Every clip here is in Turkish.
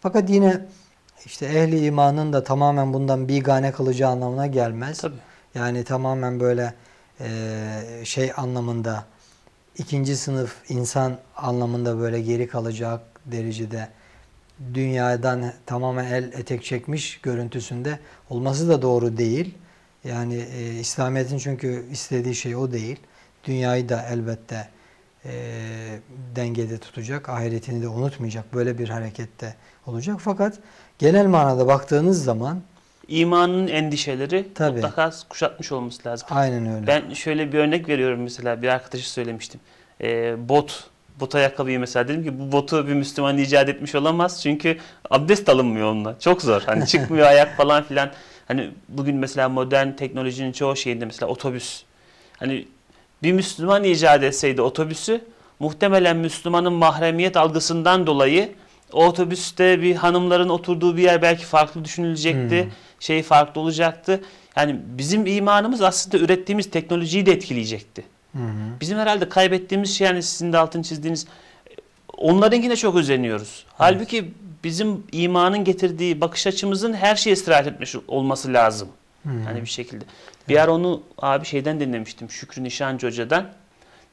Fakat yine işte ehli imanın da tamamen bundan bigane kalacağı anlamına gelmez. Tabii. Yani tamamen böyle e, şey anlamında ikinci sınıf insan anlamında böyle geri kalacak derecede dünyadan tamamen el etek çekmiş görüntüsünde olması da doğru değil. Yani e, İslamiyet'in çünkü istediği şey o değil. Dünyayı da elbette e, dengede tutacak, ahiretini de unutmayacak böyle bir harekette olacak. Fakat genel manada baktığınız zaman imanın endişeleri tabii, mutlaka kuşatmış olması lazım. Aynen öyle. Ben şöyle bir örnek veriyorum mesela bir arkadaşı söylemiştim. E, bot bot ayakkabıyı mesela dedim ki bu botu bir Müslüman icat etmiş olamaz çünkü abdest alınmıyor onunla. Çok zor. Hani çıkmıyor ayak falan filan. Hani bugün mesela modern teknolojinin çoğu şeyinde mesela otobüs. Hani bir Müslüman icat etseydi otobüsü muhtemelen Müslümanın mahremiyet algısından dolayı o otobüste bir hanımların oturduğu bir yer belki farklı düşünülecekti. Hmm. Şey farklı olacaktı. Yani bizim imanımız aslında ürettiğimiz teknolojiyi de etkileyecekti. Hmm. Bizim herhalde kaybettiğimiz şey yani sizin de altını çizdiğiniz onlarınkine çok özeniyoruz. Hmm. Halbuki bizim imanın getirdiği bakış açımızın her şeye istirahat etmiş olması lazım. Hmm. Hani bir şekilde. Bir yer onu abi şeyden dinlemiştim. Şükrü Nişancı Hoca'dan.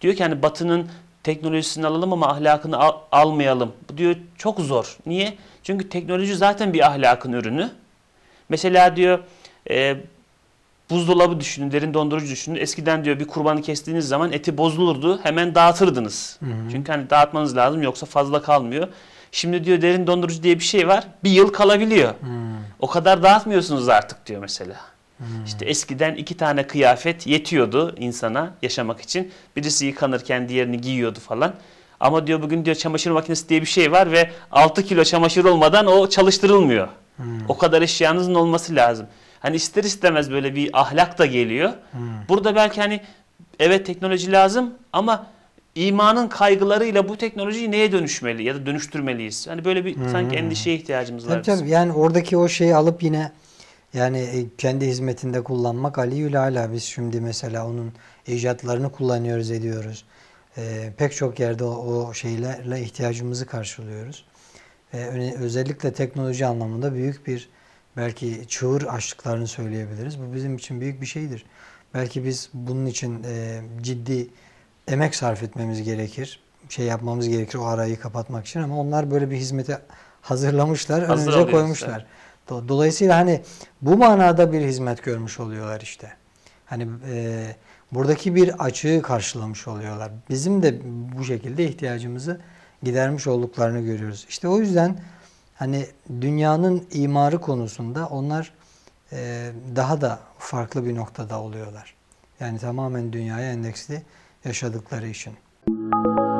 Diyor ki hani batının teknolojisini alalım ama ahlakını al almayalım. Bu diyor çok zor. Niye? Çünkü teknoloji zaten bir ahlakın ürünü. Mesela diyor e, buzdolabı düşünün, derin dondurucu düşünün. Eskiden diyor bir kurbanı kestiğiniz zaman eti bozulurdu. Hemen dağıtırdınız. Hı hmm. Çünkü hani dağıtmanız lazım yoksa fazla kalmıyor. Şimdi diyor derin dondurucu diye bir şey var. Bir yıl kalabiliyor. Hı. Hmm. O kadar dağıtmıyorsunuz artık diyor mesela. İşte eskiden iki tane kıyafet yetiyordu insana yaşamak için. Birisi yıkanırken diğerini giyiyordu falan. Ama diyor bugün diyor çamaşır makinesi diye bir şey var ve 6 kilo çamaşır olmadan o çalıştırılmıyor. Hmm. O kadar eşyanızın olması lazım. Hani ister istemez böyle bir ahlak da geliyor. Hmm. Burada belki hani evet teknoloji lazım ama imanın kaygılarıyla bu teknolojiyi neye dönüşmeli ya da dönüştürmeliyiz? Hani böyle bir hmm. sanki endişeye ihtiyacımız var. Tabii tabii yani oradaki o şeyi alıp yine yani e, kendi hizmetinde kullanmak Aliül Ala. Biz şimdi mesela onun icatlarını kullanıyoruz, ediyoruz. E, pek çok yerde o, o şeylerle ihtiyacımızı karşılıyoruz. E, özellikle teknoloji anlamında büyük bir belki çığır açtıklarını söyleyebiliriz. Bu bizim için büyük bir şeydir. Belki biz bunun için e, ciddi emek sarf etmemiz gerekir. Şey yapmamız gerekir o arayı kapatmak için ama onlar böyle bir hizmete hazırlamışlar, Hazır önümüze koymuşlar. Dolayısıyla hani bu manada bir hizmet görmüş oluyorlar işte. Hani e, buradaki bir açığı karşılamış oluyorlar. Bizim de bu şekilde ihtiyacımızı gidermiş olduklarını görüyoruz. İşte o yüzden hani dünyanın imarı konusunda onlar e, daha da farklı bir noktada oluyorlar. Yani tamamen dünyaya endeksli yaşadıkları için. Müzik